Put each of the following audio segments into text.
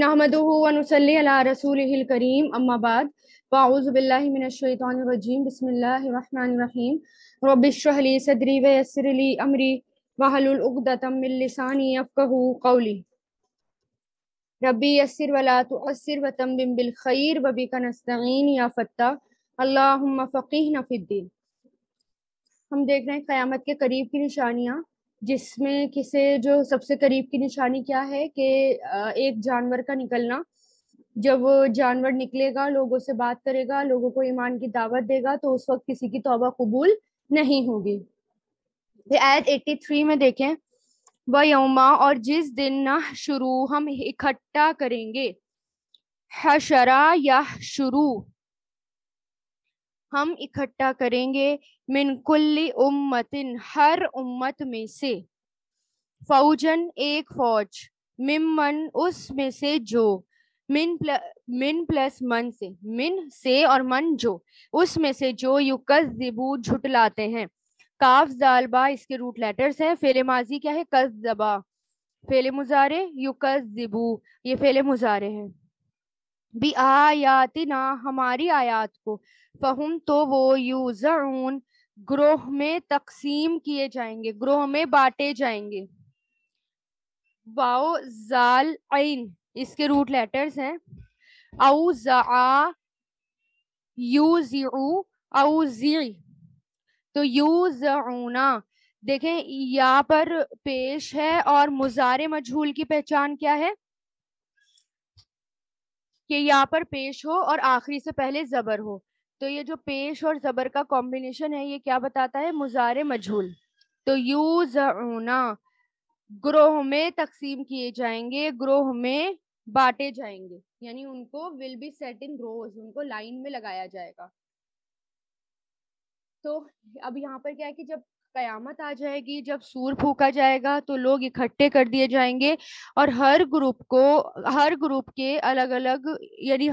नहमदूनसल हम देख रहे हैं क़यामत के करीब की निशानियाँ जिसमें किसे जो सबसे करीब की निशानी क्या है कि एक जानवर का निकलना जब जानवर निकलेगा लोगों से बात करेगा लोगों को ईमान की दावत देगा तो उस वक्त किसी की तोबा कबूल नहीं होगी आयत 83 में देखें व यौमा और जिस दिन ना शुरू हम इकट्ठा करेंगे हशरा या शुरू हम इकट्ठा करेंगे मिनकुल्ली उम्मतिन हर उम्मत में से फौजन एक फौज मन उस में से जो मिन प्ल, मिन प्लस मन से मिन से और मन जो उस में से जो युकस जिबू झुटलाते हैं काफ जालबा इसके रूट लेटर्स हैं फेले माजी क्या है कस जबा फेले मुजारे युकस जिबू ये फेले मुजारे हैं भी आयाति ना हमारी आयात को फहम तो वो यूजून ग्रोह में तकसीम किए जाएंगे ग्रोह में बांटे जाएंगे वाओ जाल ऐन इसके रूट लेटर्स हैं औ जा यू जी औ जी तो यूजना देखें यहाँ पर पेश है और मुजारे मजहूल की पहचान क्या है कि यहाँ पर पेश हो और आखिरी से पहले ज़बर हो तो ये जो पेश और ज़बर का कॉम्बिनेशन है ये क्या बताता है मुजार मजहूल तो यू जूना ग्रोह में तकसीम किए जाएंगे ग्रोह में बांटे जाएंगे यानी उनको will be set in rows उनको लाइन में लगाया जाएगा तो अब यहाँ पर क्या है कि जब कयामत आ जाएगी जब सूर फूका जाएगा तो लोग इकट्ठे कर दिए जाएंगे और हर ग्रुप को हर ग्रुप के अलग अलग यानी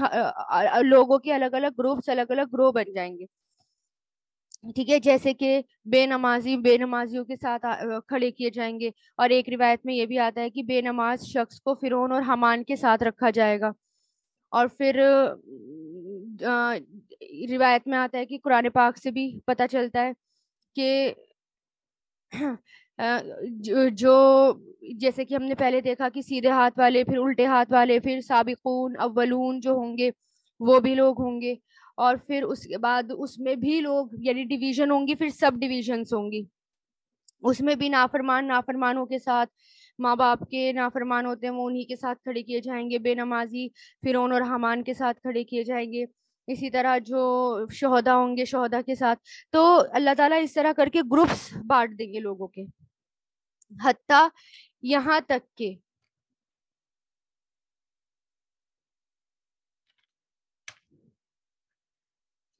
लोगों के अलग अलग ग्रुप्स अलग अलग ग्रोह बन जाएंगे ठीक है जैसे कि बेनमाजी बेनमाजियों के साथ खड़े किए जाएंगे और एक रिवायत में ये भी आता है कि बेनमाज शख्स को फिरौन और हमान के साथ रखा जाएगा और फिर रिवायत में आता है कि कुरान पाक से भी पता चलता है कि जो जैसे कि हमने पहले देखा कि सीधे हाथ वाले फिर उल्टे हाथ वाले फिर सबकून अव्वलून जो होंगे वो भी लोग होंगे और फिर उसके बाद उसमें भी लोग यानी डिवीजन होंगी फिर सब डिविजन्स होंगी उसमें भी नाफरमान नाफरमानों के साथ माँ बाप के नाफरमान होते हैं वो उन्हीं के साथ खड़े किए जाएंगे बेनमाजी फिर और हमान के साथ खड़े किए जाएंगे इसी तरह जो शहदा होंगे शहदा के साथ तो अल्लाह ताला इस तरह करके ग्रुप्स बांट देंगे लोगों के हती यहाँ तक के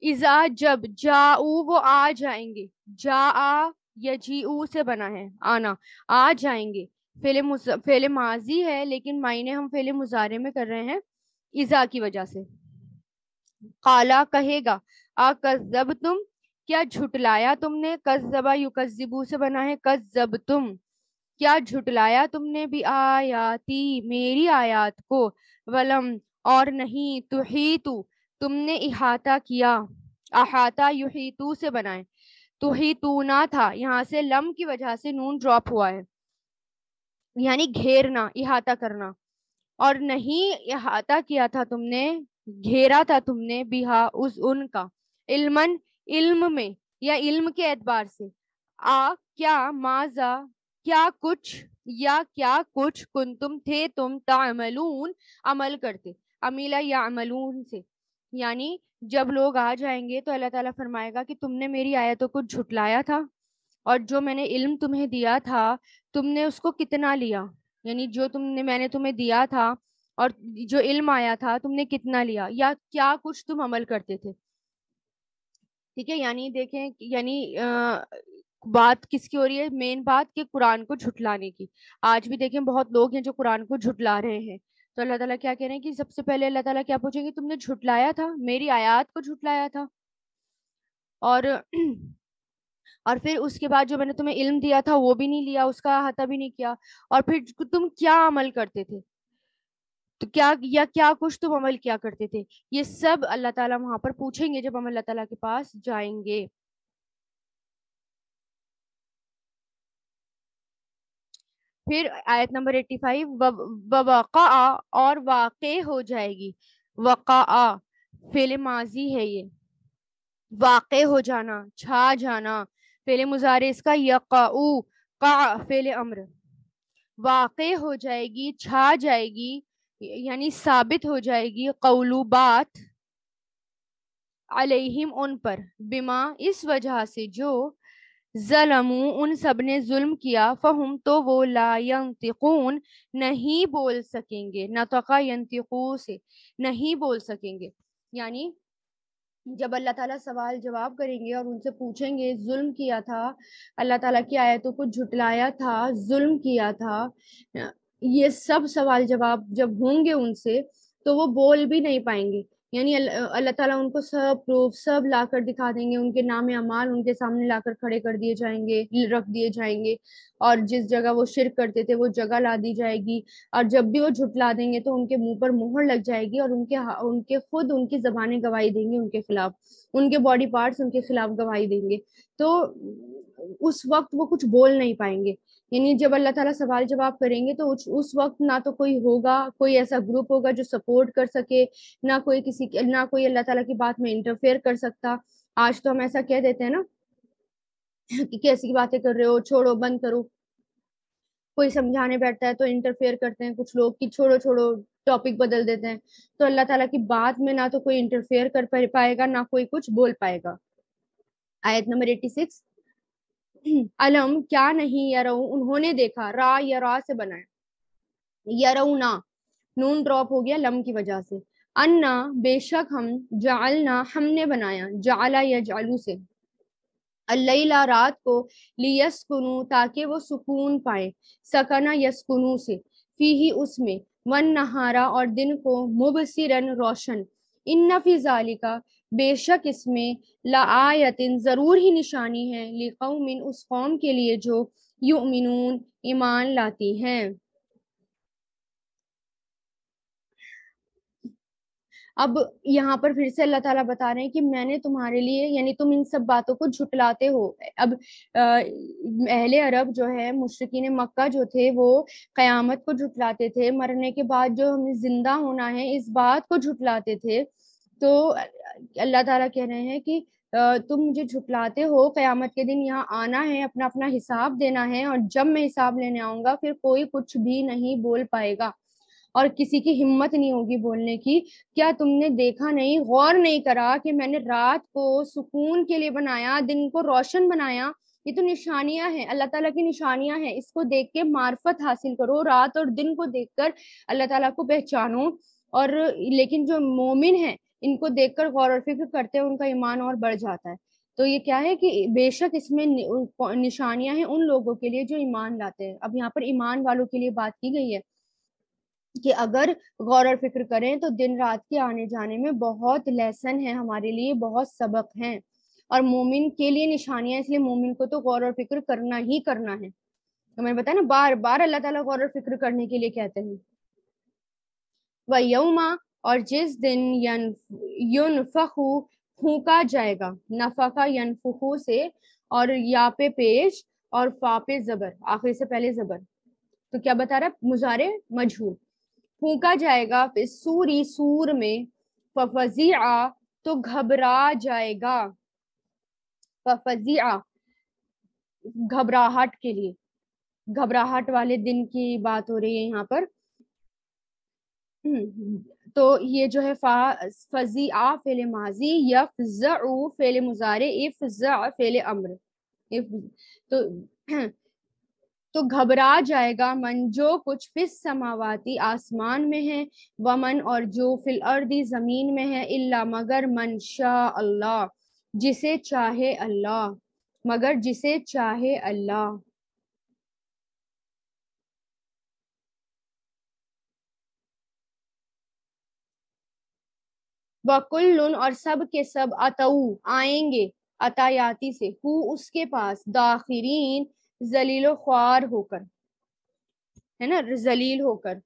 इजा जब जाऊ वो आ जाएंगे जा आ ऊ से बना है आना आ जाएंगे फेले फेले माजी है लेकिन मायने हम फेले मुजारे में कर रहे हैं इजा की वजह से काला कहेगा आ तुम क्या झुटलाया तुमने कजबा युकजबू से बना है कसजब तुम क्या झुटलाया तुमने भी आयाती मेरी आयात को वलम और नहीं तु तुमने इहाता किया अहाता तू से बनाए ही ना था यहाँ से लम की वजह से नून ड्रॉप हुआ है यानी घेरना इहाता करना और नहीं इहाता किया था तुमने घेरा था तुमने बिहा उस उन का इल्मन इल्म में या इल्म के एतबार से आ क्या माजा क्या कुछ या क्या कुछ कुन तुम थे तुम तामलून अमल करते अमीला या अमलून से यानी जब लोग आ जाएंगे तो अल्लाह ताला फरमाएगा कि तुमने मेरी आयतों को झुटलाया था और जो मैंने इल्म तुम्हें दिया था तुमने उसको कितना लिया यानी जो तुमने मैंने तुम्हें दिया था और जो इल्म आया था तुमने कितना लिया या क्या कुछ तुम अमल करते थे ठीक है यानी देखें यानी आ, बात किसकी हो रही है मेन बात कि कुरान को झुटलाने की आज भी देखें बहुत लोग हैं जो कुरान को झुटला रहे हैं तो अल्लाह ताला क्या कह रहे हैं कि सबसे पहले अल्लाह ताला क्या पूछेंगे तुमने झुटलाया था मेरी आयात को झुटलाया था और और फिर उसके बाद जो मैंने तुम्हें इल्म दिया था वो भी नहीं लिया उसका अहाता भी नहीं किया और फिर तुम क्या अमल करते थे तो क्या या क्या कुछ तुम अमल किया करते थे ये सब अल्लाह ताला वहां पर पूछेंगे जब हम अल्लाह ताला के पास जाएंगे फिर आयत नंबर एट्टी फाइव ववाका और वाक़ हो जाएगी वक़ा फेल माजी है ये वाक़ हो जाना छा जाना फेल मुजारे इसका यकाऊ का फेल अम्र वाक़ हो जाएगी छा जाएगी यानी साबित हो जाएगी कौलूबात अलहिम उन पर बिमा इस वजह से जो जलमू उन सब ने जुल्म किया फ़हम तो वो लायंतिकून नहीं बोल सकेंगे नतका यंतिकू से नहीं बोल सकेंगे यानी जब अल्लाह ताला सवाल जवाब करेंगे और उनसे पूछेंगे जुल्म किया था अल्लाह ताला की आयतों को झुटलाया था जुल्म किया था ये सब सवाल जवाब जब होंगे उनसे तो वो बोल भी नहीं पाएंगे यानी अल्लाह ताला उनको सब प्रूफ सब लाकर दिखा देंगे उनके नाम अमाल उनके सामने लाकर खड़े कर दिए जाएंगे रख दिए जाएंगे और जिस जगह वो शिर करते थे वो जगह ला दी जाएगी और जब भी वो झुटला देंगे तो उनके मुंह पर मोहर लग जाएगी और उनके उनके खुद उनकी जबानें गवाही देंगे उनके खिलाफ उनके बॉडी पार्ट्स उनके खिलाफ गवाही देंगे तो उस वक्त वो कुछ बोल नहीं पाएंगे यानी जब अल्लाह ताला सवाल जवाब करेंगे तो उस, उस वक्त ना तो कोई होगा कोई ऐसा ग्रुप होगा जो सपोर्ट कर सके ना कोई किसी ना कोई अल्लाह ताला की बात में इंटरफेयर कर सकता आज तो हम ऐसा कह देते हैं ना कि कैसी बातें कर रहे हो छोड़ो बंद करो कोई समझाने बैठता है तो इंटरफेयर करते हैं कुछ लोग कि छोड़ो छोड़ो टॉपिक बदल देते हैं तो अल्लाह ताला की बात में ना तो कोई इंटरफेयर कर पाएगा ना कोई कुछ बोल पाएगा आयत नंबर एट्टी सिक्स अलम क्या नहीं यरऊ उन्होंने देखा रा या रा से बनाया यरऊ ना नून ड्रॉप हो गया लम की वजह से अन्ना बेशक हम जालना हमने बनाया जाला या जालू से अल्लाह रात को लियसकुनु ताकि वो सुकून पाए सकना यसकुनु से फी ही उसमें वन नहारा और दिन को मुबसिरन रोशन इन्ना फिजालिका बेशक इसमें लायतिन ज़रूर ही निशानी है लिकौमिन उस कौम के लिए जो युमिनून ईमान लाती हैं अब यहाँ पर फिर से अल्लाह ताला बता रहे हैं कि मैंने तुम्हारे लिए यानी तुम इन सब बातों को झुटलाते हो अब अहले अरब जो है मुशरकिन मक्का जो थे वो क़यामत को झुटलाते थे मरने के बाद जो हमें ज़िंदा होना है इस बात को झुटलाते थे तो अल्लाह ताला कह रहे हैं कि तुम मुझे झुटलाते हो क़यामत के दिन यहाँ आना है अपना अपना हिसाब देना है और जब मैं हिसाब लेने आऊंगा फिर कोई कुछ भी नहीं बोल पाएगा और किसी की हिम्मत नहीं होगी बोलने की क्या तुमने देखा नहीं गौर नहीं करा कि मैंने रात को सुकून के लिए बनाया दिन को रोशन बनाया ये तो निशानियां हैं अल्लाह ताला की निशानियां हैं इसको देख के मार्फत हासिल करो रात और दिन को देखकर अल्लाह ताला को पहचानो और लेकिन जो मोमिन है इनको देखकर गौर और फिक्र करते हैं उनका ईमान और बढ़ जाता है तो ये क्या है कि बेशक इसमें निशानियां हैं उन लोगों के लिए जो ईमान लाते हैं अब यहाँ पर ईमान वालों के लिए बात की गई है कि अगर गौर और फिक्र करें तो दिन रात के आने जाने में बहुत लेसन है हमारे लिए बहुत सबक है और मोमिन के लिए निशानियां इसलिए मोमिन को तो गौर और फिक्र करना ही करना है तो मैंने बताया ना बार बार अल्लाह ताला गौर और फिक्र करने के लिए कहते हैं वह यौमा और जिस दिन यन फू फूका जाएगा नफाका फू से और या पे पेश और फा पे जबर आखिर से पहले जबर तो क्या बता रहा है मुजारे मजहूर फूका जाएगा फिर सूरी सूर में आ तो घबरा जाएगा फफजिया घबराहट के लिए घबराहट वाले दिन की बात हो रही है यहाँ पर तो ये जो है फा फजी आ फेल माजी या फेल मुजारे इफ़ा फेल अम्र इफ तो तो घबरा जाएगा मन जो कुछ फिस समावाती आसमान में है वमन और जो फिल अर्दी ज़मीन में है इल्ला मगर मन शाह अल्लाह जिसे चाहे अल्लाह मगर जिसे चाहे अल्लाह वकुल्लुन और सब के सब अतऊ आएंगे अतायाती से हु उसके पास दाखिरीन जलीलो ख्वार होकर है ना जलील होकर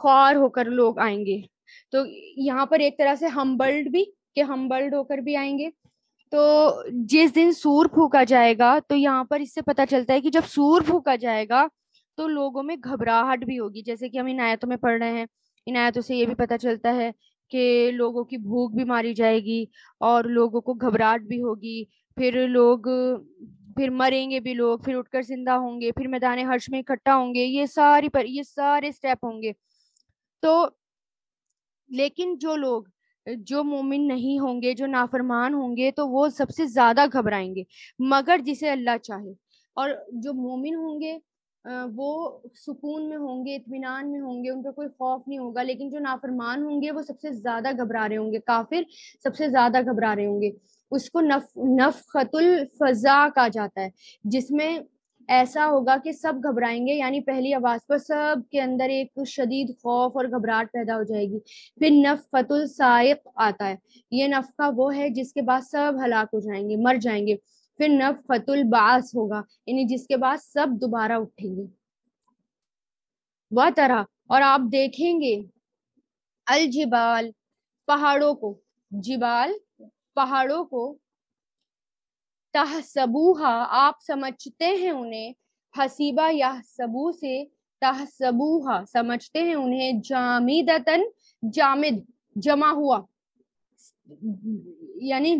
ख्वार होकर लोग आएंगे तो यहाँ पर एक तरह से हम्बल्ड भी के हम्बल्ड होकर भी आएंगे तो जिस दिन सूर फूका जाएगा तो यहाँ पर इससे पता चलता है कि जब सूर फूका जाएगा तो लोगों में घबराहट भी होगी जैसे कि हम इन आयतों में पढ़ रहे हैं इन आयतों से ये भी पता चलता है कि लोगों की भूख भी मारी जाएगी और लोगों को घबराहट भी होगी फिर लोग फिर मरेंगे भी लोग फिर उठकर जिंदा होंगे फिर मैदान हर्ष में इकट्ठा होंगे ये सारी पर ये सारे स्टेप होंगे तो लेकिन जो लोग जो मोमिन नहीं होंगे जो नाफरमान होंगे तो वो सबसे ज्यादा घबराएंगे मगर जिसे अल्लाह चाहे और जो मोमिन होंगे वो सुकून में होंगे इतमान में होंगे उन पर कोई खौफ नहीं होगा लेकिन जो नाफरमान होंगे वो सबसे ज्यादा घबरा रहे होंगे काफिर सबसे ज्यादा घबरा रहे होंगे उसको नफ नफखतुल फजा कहा जाता है जिसमें ऐसा होगा कि सब घबराएंगे यानी पहली आवाज पर सब के अंदर एक शदीद खौफ और घबराहट पैदा हो जाएगी फिर फतुल साइक आता है ये नफका वो है जिसके बाद सब हलाक हो जाएंगे मर जाएंगे फिर नफतुल बास होगा यानी जिसके बाद सब दोबारा उठेंगे वह तरह और आप देखेंगे अल जिबाल पहाड़ों को जिबाल पहाड़ों को तह सबूहा आप समझते हैं उन्हें हसीबा या सबू से तह सबूहा समझते हैं उन्हें जामिदतन जामिद जमा हुआ यानी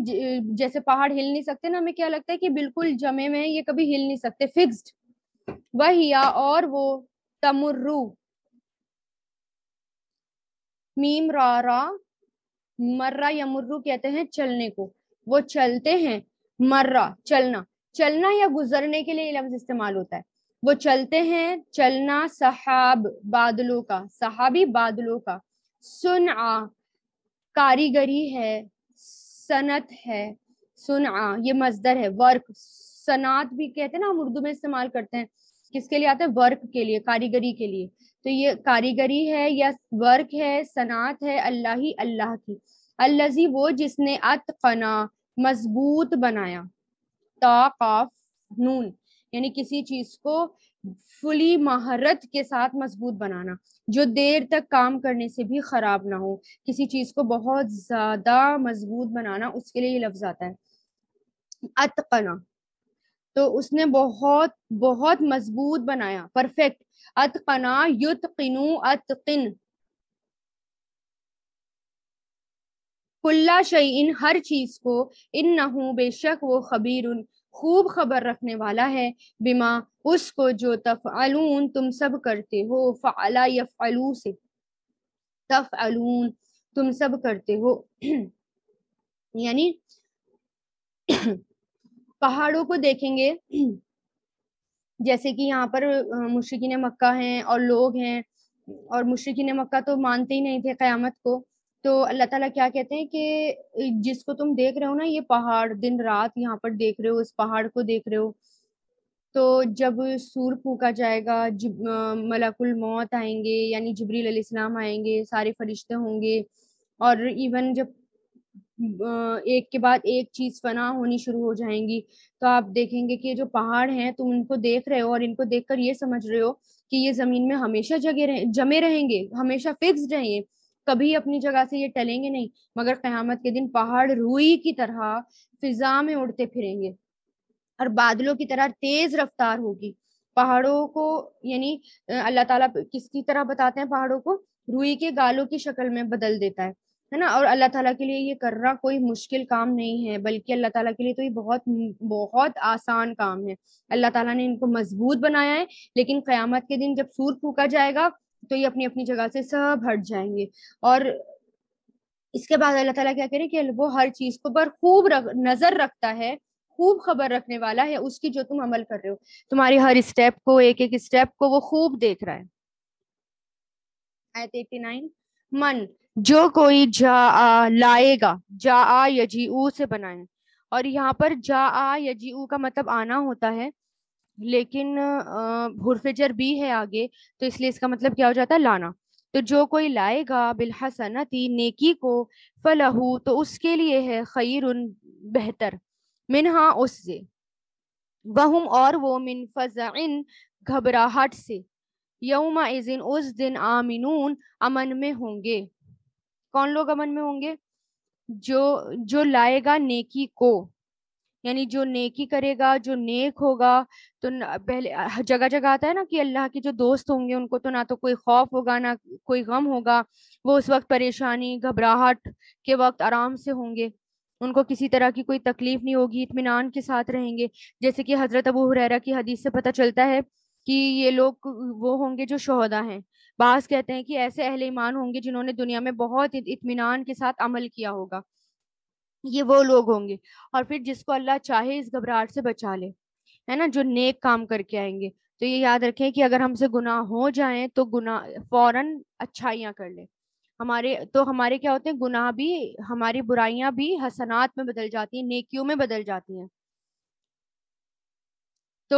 जैसे पहाड़ हिल नहीं सकते ना हमें क्या लगता है कि बिल्कुल जमे में ये कभी हिल नहीं सकते फिक्स्ड या और वो तमुर्रू मीम रा रा मर्रा या मुर्रू कहते हैं चलने को वो चलते हैं मर्रा चलना चलना या गुजरने के लिए लफ्ज इस्तेमाल होता है वो चलते हैं चलना सहाब बादलों का सहाबी बादलों का सुन कारीगरी है सनत है सुना ये मजदर है वर्क सनात भी कहते हैं ना हम उर्दू में इस्तेमाल करते हैं किसके लिए आता है वर्क के लिए कारीगरी के लिए तो ये कारीगरी है या वर्क है सनात है अल्लाह ही अल्लाह की अल्लाजी वो जिसने अतकना मजबूत बनाया ताकाफ नून यानी किसी चीज को फुली महारत के साथ मजबूत बनाना जो देर तक काम करने से भी खराब ना हो किसी चीज को बहुत ज्यादा मजबूत बनाना उसके लिए ये लफ्ज आता है अतकना तो उसने बहुत बहुत मजबूत बनाया परफेक्ट अतकना युतकिनु अतकिन कुल्ला शईन हर चीज को इन नहू बेशक वो खबीर उन खूब खबर रखने वाला है बिमा उसको जो तफ़लून तुम सब करते हो फ़ाला यफ़लू से तफ़लून तुम सब करते हो यानी पहाड़ों को देखेंगे जैसे कि यहाँ पर मुश्किन मक्का हैं और लोग हैं और मुश्किन मक्का तो मानते ही नहीं थे क़यामत को तो अल्लाह ताला क्या कहते हैं कि जिसको तुम देख रहे हो ना ये पहाड़ दिन रात यहाँ पर देख रहे हो इस पहाड़ को देख रहे हो तो जब सूर फूका जाएगा मलाकुल मौत आएंगे यानी जबरील अलैहिस्सलाम आएंगे सारे फरिश्ते होंगे और इवन जब एक के बाद एक चीज फना होनी शुरू हो जाएंगी तो आप देखेंगे कि जो पहाड़ हैं तुम इनको देख रहे हो और इनको देखकर ये समझ रहे हो कि ये जमीन में हमेशा जगह रहे जमे रहेंगे हमेशा फिक्स्ड हैं ये कभी अपनी जगह से ये टलेंगे नहीं मगर क्यामत के दिन पहाड़ रुई की तरह फिजा में उड़ते फिरेंगे और बादलों की तरह तेज रफ्तार होगी पहाड़ों को यानी अल्लाह ताला किसकी तरह बताते हैं पहाड़ों को रुई के गालों की शक्ल में बदल देता है है ना और अल्लाह ताला के लिए ये करना कोई मुश्किल काम नहीं है बल्कि अल्लाह ताला के लिए तो ये बहुत बहुत आसान काम है अल्लाह ताला ने इनको मजबूत बनाया है लेकिन क्यामत के दिन जब सूर फूका जाएगा तो ये अपनी अपनी जगह से सब हट जाएंगे और इसके बाद अल्लाह ताला क्या करे कि वो हर चीज को पर खूब रख, नजर रखता है खूब खबर रखने वाला है उसकी जो तुम अमल कर रहे हो तुम्हारी हर स्टेप को एक एक स्टेप को वो खूब देख रहा है आयत 89 मन जो कोई जा आ, लाएगा जा आ ऊ से बनाए और यहाँ पर जा आ ऊ का मतलब आना होता है लेकिन हुरफेजर भी है आगे तो इसलिए इसका मतलब क्या हो जाता है लाना तो जो कोई लाएगा बिलहसनती नेकी को फलहू तो उसके लिए है खैर बेहतर मिनहा उससे वहम और वो मिन फजाइन घबराहट से यौम इजिन उस दिन आमिनून अमन में होंगे कौन लोग अमन में होंगे जो जो लाएगा नेकी को यानी जो नेकी करेगा जो नेक होगा तो पहले जगह जगह आता है ना कि अल्लाह के जो दोस्त होंगे उनको तो ना तो कोई खौफ होगा ना कोई गम होगा वो उस वक्त परेशानी घबराहट के वक्त आराम से होंगे उनको किसी तरह की कोई तकलीफ नहीं होगी इतमान के साथ रहेंगे जैसे कि हजरत अबू हुरैरा की हदीस से पता चलता है कि ये लोग वो होंगे जो शहदा हैं बास कहते हैं कि ऐसे अहले ईमान होंगे जिन्होंने दुनिया में बहुत इतमान के साथ अमल किया होगा ये वो लोग होंगे और फिर जिसको अल्लाह चाहे इस घबराहट से बचा ले है ना जो नेक काम करके आएंगे तो ये याद रखें कि अगर हमसे गुनाह हो जाए तो गुनाह फौरन अच्छाइयाँ कर ले हमारे तो हमारे क्या होते हैं गुनाह भी हमारी बुराइयां भी हसनात में बदल जाती हैं नेकियों में बदल जाती हैं तो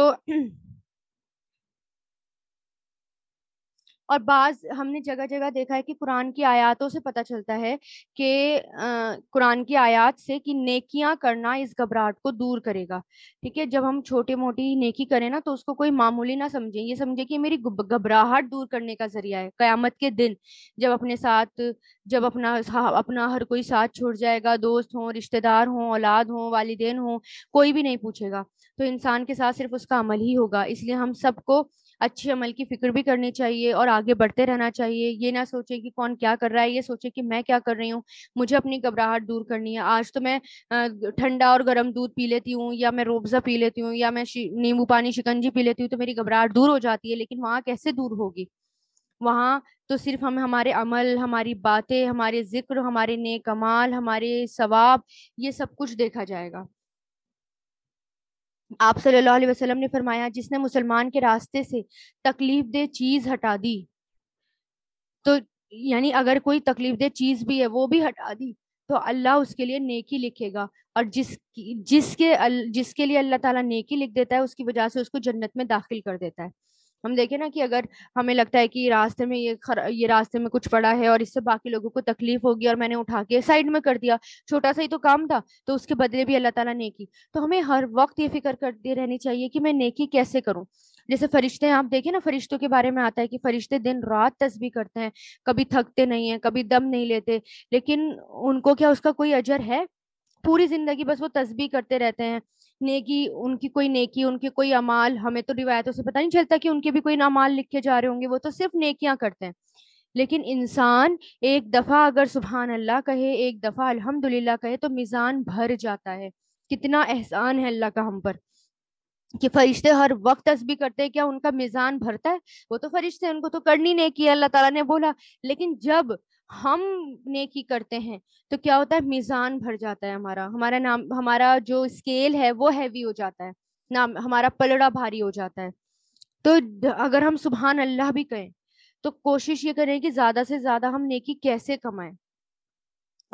और बाज हमने जगह जगह देखा है कि कुरान की आयातों से पता चलता है कि कुरान की आयात से कि नेकियां करना इस घबराहट को दूर करेगा ठीक है जब हम छोटे मोटी नेकी करें ना तो उसको कोई मामूली ना समझे ये समझे कि मेरी घबराहट दूर करने का जरिया है कयामत के दिन जब अपने साथ जब अपना अपना हर कोई साथ छोड़ जाएगा दोस्त हों रिश्तेदार हों औलाद हों वालदेन हों कोई भी नहीं पूछेगा तो इंसान के साथ सिर्फ उसका अमल ही होगा इसलिए हम सबको अच्छे अमल की फिक्र भी करनी चाहिए और आगे बढ़ते रहना चाहिए ये ना सोचे कि कौन क्या कर रहा है ये सोचे कि मैं क्या कर रही हूँ मुझे अपनी घबराहट दूर करनी है आज तो मैं ठंडा और गर्म दूध पी लेती हूँ या मैं रोबजा पी लेती हूँ या मैं नींबू पानी शिकंजी पी लेती हूँ तो मेरी घबराहट दूर हो जाती है लेकिन वहाँ कैसे दूर होगी वहाँ तो सिर्फ हम हमारे अमल हमारी बातें हमारे जिक्र हमारे नेकमाल हमारे सवाब ये सब कुछ देखा जाएगा आप सल्लल्लाहु अलैहि वसल्लम ने फरमाया जिसने मुसलमान के रास्ते से तकलीफ दे चीज हटा दी तो यानी अगर कोई तकलीफ दे चीज भी है वो भी हटा दी तो अल्लाह उसके लिए नेकी लिखेगा और जिस जिसके जिसके लिए अल्लाह ताला नेकी लिख देता है उसकी वजह से उसको जन्नत में दाखिल कर देता है हम देखें ना कि अगर हमें लगता है कि रास्ते में ये खर, ये रास्ते में कुछ पड़ा है और इससे बाकी लोगों को तकलीफ होगी और मैंने उठा के साइड में कर दिया छोटा सा ही तो काम था तो उसके बदले भी अल्लाह ताला नेकी तो हमें हर वक्त ये फिक्र करती रहनी चाहिए कि मैं नेकी कैसे करूँ जैसे फरिश्ते आप देखें ना फरिश्तों के बारे में आता है कि फरिश्ते दिन रात तस्बीह करते हैं कभी थकते नहीं है कभी दम नहीं लेते लेकिन उनको क्या उसका कोई अजर है पूरी जिंदगी बस वो तस्बीह करते रहते हैं नेकी उनकी कोई नेकी उनके कोई अमाल हमें तो रिवायतों से पता नहीं चलता कि उनके भी कोई अमाल लिखे जा रहे होंगे वो तो सिर्फ नेकियां करते हैं लेकिन इंसान एक दफ़ा अगर सुबहान अल्लाह कहे एक दफ़ा अल्हम्दुलिल्लाह कहे तो मिज़ान भर जाता है कितना एहसान है अल्लाह का हम पर कि फरिश्ते हर वक्त तस्बी करते हैं क्या उनका मिज़ान भरता है वो तो फरिश्ते उनको तो करनी नहीं किया अल्लाह ताला ने बोला लेकिन जब हम नेकी करते हैं तो क्या होता है मिज़ान भर जाता है हमारा हमारा नाम हमारा जो स्केल है वो हैवी हो जाता है नाम हमारा पलड़ा भारी हो जाता है तो अगर हम सुबहान अल्लाह भी कहें तो कोशिश ये करें कि ज़्यादा से ज़्यादा हम नेकी कैसे कमाएं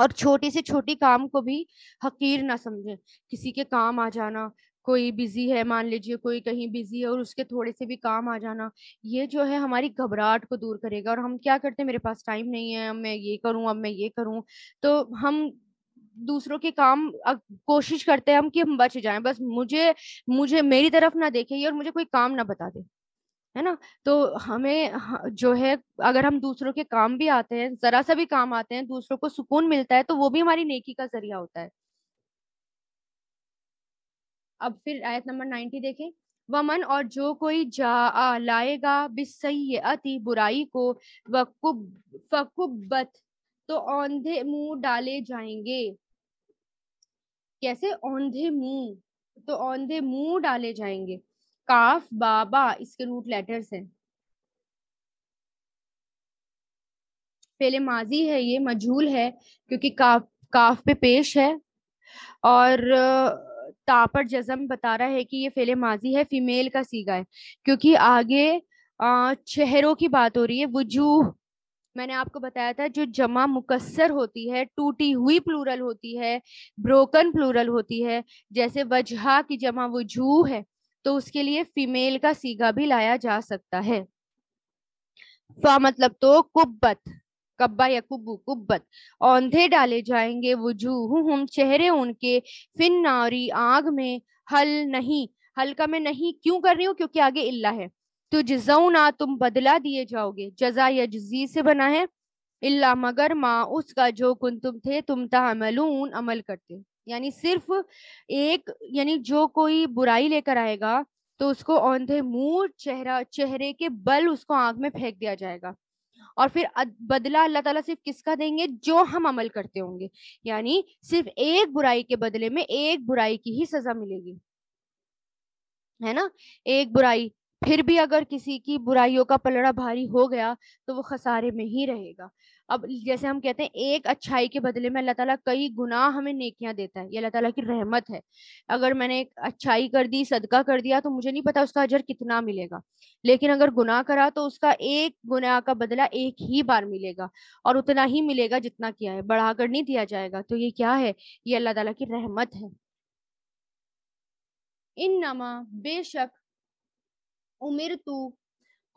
और छोटी से छोटी काम को भी हकीर ना समझें किसी के काम आ जाना कोई बिजी है मान लीजिए कोई कहीं बिजी है और उसके थोड़े से भी काम आ जाना ये जो है हमारी घबराहट को दूर करेगा और हम क्या करते हैं मेरे पास टाइम नहीं है अब मैं ये करूँ अब मैं ये करूँ तो हम दूसरों के काम कोशिश करते हैं हम कि हम बच जाएं बस मुझे मुझे मेरी तरफ ना देखे और मुझे कोई काम ना बता दे है ना तो हमें जो है अगर हम दूसरों के काम भी आते हैं जरा सा भी काम आते हैं दूसरों को सुकून मिलता है तो वो भी हमारी नेकी का जरिया होता है अब फिर आयत नंबर नाइनटी देखें वमन और जो कोई जा लाएगा बिसई अति बुराई को वकुबत तो औंधे मुंह डाले जाएंगे कैसे औंधे मुंह तो औंधे मुंह डाले जाएंगे काफ बाबा इसके रूट लेटर्स हैं पहले माजी है ये मजहूल है क्योंकि काफ काफ पे पेश है और तापड़ जजम बता रहा है कि ये फेले माजी है फीमेल का सीगा है क्योंकि आगे चेहरों की बात हो रही है वजूह मैंने आपको बताया था जो जमा मुकसर होती है टूटी हुई प्लूरल होती है ब्रोकन प्लूरल होती है जैसे वजहा की जमा वजूह है तो उसके लिए फीमेल का सीगा भी लाया जा सकता है फा मतलब तो कुब्बत कब्बा या कुबू कुब्बत औंधे डाले जाएंगे हम चेहरे उनके फिन नारी आग में हल नहीं हल्का में नहीं क्यों कर रही हूँ क्योंकि आगे इल्ला है तो जजौना तुम बदला दिए जाओगे जजा या जजी से बना है इल्ला मगर माँ उसका जो कुन तुम थे तुम तमलून अमल करते यानी सिर्फ एक यानी जो कोई बुराई लेकर आएगा तो उसको औंधे मुंह चेहरा चेहरे के बल उसको आग में फेंक दिया जाएगा और फिर बदला अल्लाह ताला सिर्फ किसका देंगे जो हम अमल करते होंगे यानी सिर्फ एक बुराई के बदले में एक बुराई की ही सजा मिलेगी है ना एक बुराई फिर भी अगर किसी की बुराइयों का पलड़ा भारी हो गया तो वो खसारे में ही रहेगा अब जैसे हम कहते हैं एक अच्छाई के बदले में अल्लाह ताला कई गुना हमें नेकियां देता है ये अल्लाह ताला की रहमत है अगर मैंने एक अच्छाई कर दी सदका कर दिया तो मुझे नहीं पता उसका अजर कितना मिलेगा लेकिन अगर गुनाह करा तो उसका एक गुनाह का बदला एक ही बार मिलेगा और उतना ही मिलेगा जितना किया है बढ़ाकर नहीं दिया जाएगा तो ये क्या है ये अल्लाह ताला की रहमत है इन नमा बेशक उमिर तू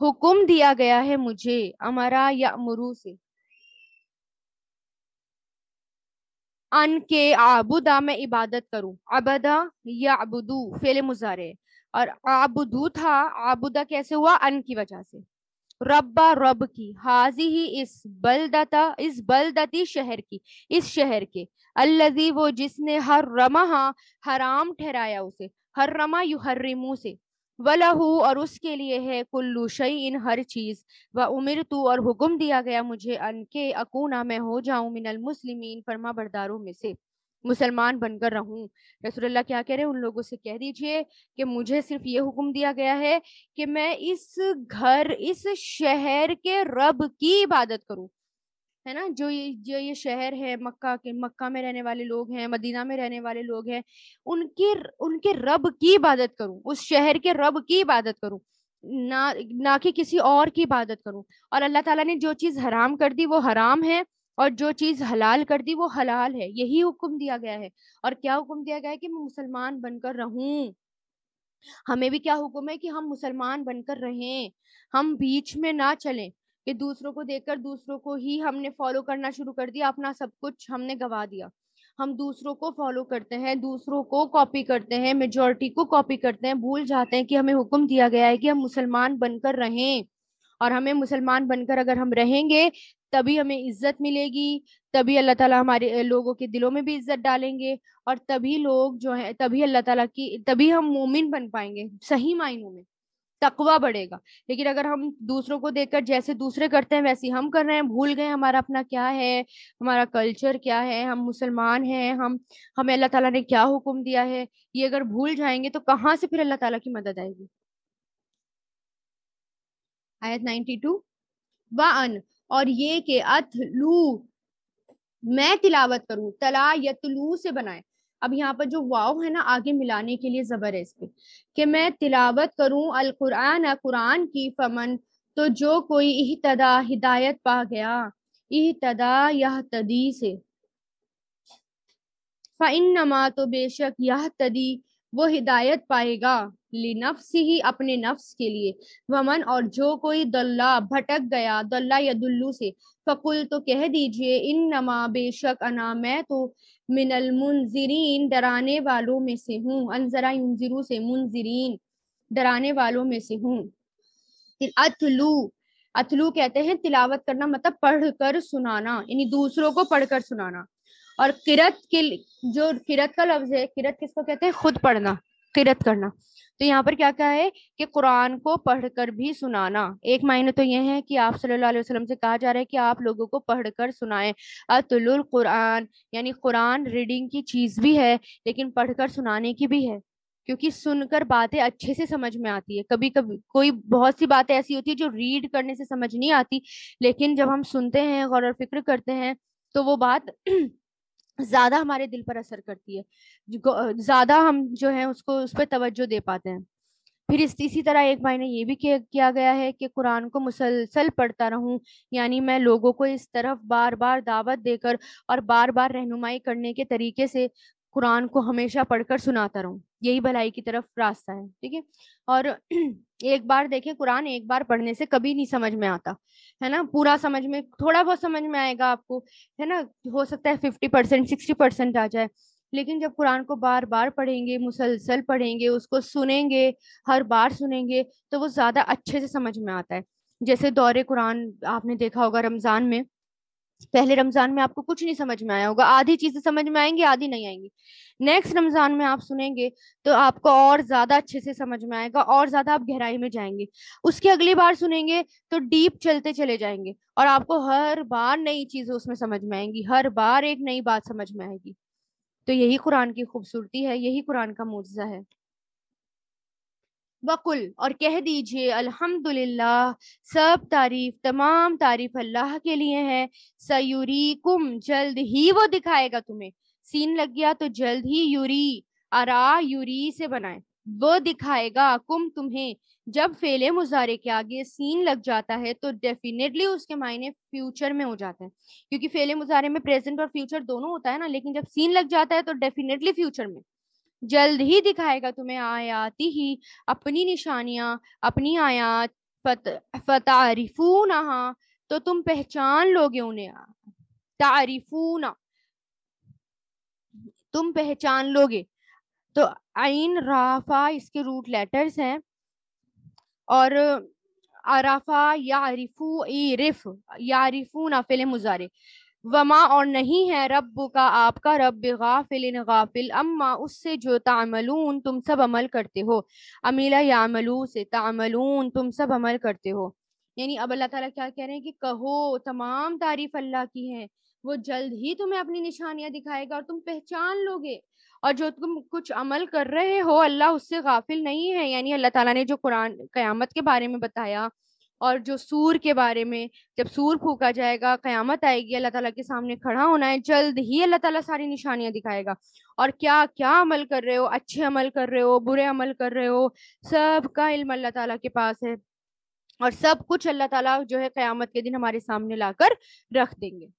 हुक्म दिया गया है मुझे अमरा या अमरू से अन के आबुदा मैं इबादत करूं अबदा या अबुदू फेल मुजारे और आबुदू था आबुदा कैसे हुआ अन की वजह से रब्बा रब की हाजी ही इस बलदता इस बलदती शहर की इस शहर के अल्लजी वो जिसने हर रमा हराम ठहराया उसे हर रमा यू हर रिमू से वलहू और उसके लिए है कुल्लू शई इन हर चीज़ व उमिर तू और हुक्म दिया गया मुझे अन के अकूना मैं हो जाऊं मिनल मुसलिमीन फरमा बरदारों में से मुसलमान बनकर रहूं रसूलुल्लाह क्या कह रहे हैं उन लोगों से कह दीजिए कि मुझे सिर्फ ये हुक्म दिया गया है कि मैं इस घर इस शहर के रब की इबादत करूं है ना जो ये जो ये शहर है मक्का के मक्का में रहने वाले लोग हैं मदीना में रहने वाले लोग हैं उनके उनके रब की इबादत करूं उस शहर के रब की इबादत करूं ना ना कि किसी और की इबादत करूं और अल्लाह ताला ने जो चीज़ हराम कर दी वो हराम है और जो चीज़ हलाल कर दी वो हलाल है यही हुक्म दिया गया है और क्या हुक्म दिया गया है कि मैं मुसलमान बनकर रहूं हमें भी क्या हुक्म है कि हम मुसलमान बनकर रहें हम बीच में ना चलें कि दूसरों को देखकर दूसरों को ही हमने फॉलो करना शुरू कर दिया अपना सब कुछ हमने गवा दिया हम दूसरों को फॉलो करते हैं दूसरों को कॉपी करते हैं मेजोरिटी को कॉपी करते हैं भूल जाते हैं कि हमें हुक्म दिया गया है कि हम मुसलमान बनकर रहें और हमें मुसलमान बनकर अगर हम रहेंगे तभी हमें इज्जत मिलेगी तभी अल्लाह ताला हमारे लोगों के दिलों में भी इज्जत डालेंगे और तभी लोग जो है तभी अल्लाह ताला की तभी हम मोमिन बन पाएंगे सही मायनों में तकवा बढ़ेगा लेकिन अगर हम दूसरों को देखकर जैसे दूसरे करते हैं वैसे हम कर रहे हैं भूल गए हमारा अपना क्या है हमारा कल्चर क्या है हम मुसलमान हैं हम हमें अल्लाह ताला ने क्या हुक्म दिया है ये अगर भूल जाएंगे तो कहाँ से फिर अल्लाह ताला की मदद आएगी आयत 92 अन और ये के लू मैं तिलावत करूं तला यतलू से बनाए अब यहाँ पर जो वाव है ना आगे मिलाने के लिए जबर है इस पर कि मैं तिलावत करूँ अल कुरान की फमन तो जो कोई इहतदा हिदायत पा गया इहतदा यह तदी से फ़िन नमा तो बेशक यह तदी वो हिदायत पाएगा नफ्स ही अपने नफ्स के लिए वमन और जो कोई दल्ला भटक गया दल्ला या दुल्लू से फकुल तो कह दीजिए इन नमा बेशक अना मैं तो मिनल मुंजरीन डराने वालों में से हूँ अनजरा युनजरू से मुंजरीन डराने वालों में से हूँ अतलू अतलू कहते हैं तिलावत करना मतलब पढ़कर सुनाना यानी दूसरों को पढ़कर सुनाना और किरत के जो किरत का लफ्ज है किरत किसको कहते हैं खुद पढ़ना किरत करना तो यहाँ पर क्या क्या है कि कुरान को पढ़कर भी सुनाना एक मायने तो यह है कि आप सल्लल्लाहु अलैहि वसल्लम से कहा जा रहा है कि आप लोगों को पढ़कर सुनाएं अतुल कुरान यानी कुरान रीडिंग की चीज़ भी है लेकिन पढ़कर सुनाने की भी है क्योंकि सुनकर बातें अच्छे से समझ में आती है कभी कभी कोई बहुत सी बातें ऐसी होती है जो रीड करने से समझ नहीं आती लेकिन जब हम सुनते हैं गौर और फिक्र करते हैं तो वो बात ज्यादा हमारे दिल पर असर करती है ज्यादा हम जो है उसको उस पर तवज्जो दे पाते हैं फिर इस इसी तरह एक भाई ने ये भी किया गया है कि कुरान को मुसलसल पढ़ता रहूं यानी मैं लोगों को इस तरफ बार बार दावत देकर और बार बार रहनुमाई करने के तरीके से कुरान को हमेशा पढ़कर सुनाता रहूं यही भलाई की तरफ रास्ता है ठीक है और एक बार देखें कुरान एक बार पढ़ने से कभी नहीं समझ में आता है ना पूरा समझ में थोड़ा बहुत समझ में आएगा आपको है ना हो सकता है फिफ्टी परसेंट सिक्सटी परसेंट आ जाए लेकिन जब कुरान को बार बार पढ़ेंगे मुसलसल पढ़ेंगे उसको सुनेंगे हर बार सुनेंगे तो वो ज़्यादा अच्छे से समझ में आता है जैसे दौरे कुरान आपने देखा होगा रमज़ान में पहले रमजान में आपको कुछ नहीं समझ में आया होगा आधी चीजें समझ में आएंगी आधी नहीं आएंगी नेक्स्ट रमजान में आप सुनेंगे तो आपको और ज्यादा अच्छे से समझ में आएगा और ज्यादा आप गहराई में जाएंगे उसके अगली बार सुनेंगे तो डीप चलते चले जाएंगे और आपको हर बार नई चीजें उसमें समझ में आएंगी हर बार एक नई बात समझ में आएगी तो यही कुरान की खूबसूरती है यही कुरान का मुआवजा है वकुल और कह दीजिए अल्हम्दुलिल्लाह सब तारीफ तमाम तारीफ अल्लाह के लिए है कुम जल्द ही वो दिखाएगा तुम्हें सीन लग गया तो जल्द ही यूरी अरा यूरी से बनाए वो दिखाएगा कुम तुम्हें जब फेले मुजारे के आगे सीन लग जाता है तो डेफिनेटली उसके मायने फ्यूचर में हो जाता है क्योंकि फेले मुजारे में प्रेजेंट और फ्यूचर दोनों होता है ना लेकिन जब सीन लग जाता है तो डेफिनेटली फ्यूचर में जल्द ही दिखाएगा तुम्हें आयाती ही अपनी निशानियां अपनी आयात फत फतारिफू नहा तो तुम पहचान लोगे उन्हें ना तुम पहचान लोगे तो आइन राफा इसके रूट लेटर्स हैं और अराफा या रिफू ना फिले मुजारे वमा और नहीं है रब का आपका रब गाफिल गाफिल अम्मा उससे जो तामलून तुम सब अमल करते हो अमीला यामलू से तामलून तुम सब अमल करते हो यानी अब अल्लाह ताला क्या कह रहे हैं कि कहो तमाम तारीफ अल्लाह की है वो जल्द ही तुम्हें अपनी निशानियां दिखाएगा और तुम पहचान लोगे और जो तुम कुछ अमल कर रहे हो अल्लाह उससे गाफिल नहीं है यानी अल्लाह ताला ने जो कुरान क़यामत के बारे में बताया और जो सूर के बारे में जब सूर फूका जाएगा क़यामत आएगी अल्लाह ताला के सामने खड़ा होना है जल्द ही अल्लाह ताला सारी निशानियां दिखाएगा और क्या क्या अमल कर रहे हो अच्छे अमल कर रहे हो बुरे अमल कर रहे हो सब का इल्म अल्लाह ताला के पास है और सब कुछ अल्लाह ताला जो है क़यामत के दिन हमारे सामने लाकर रख देंगे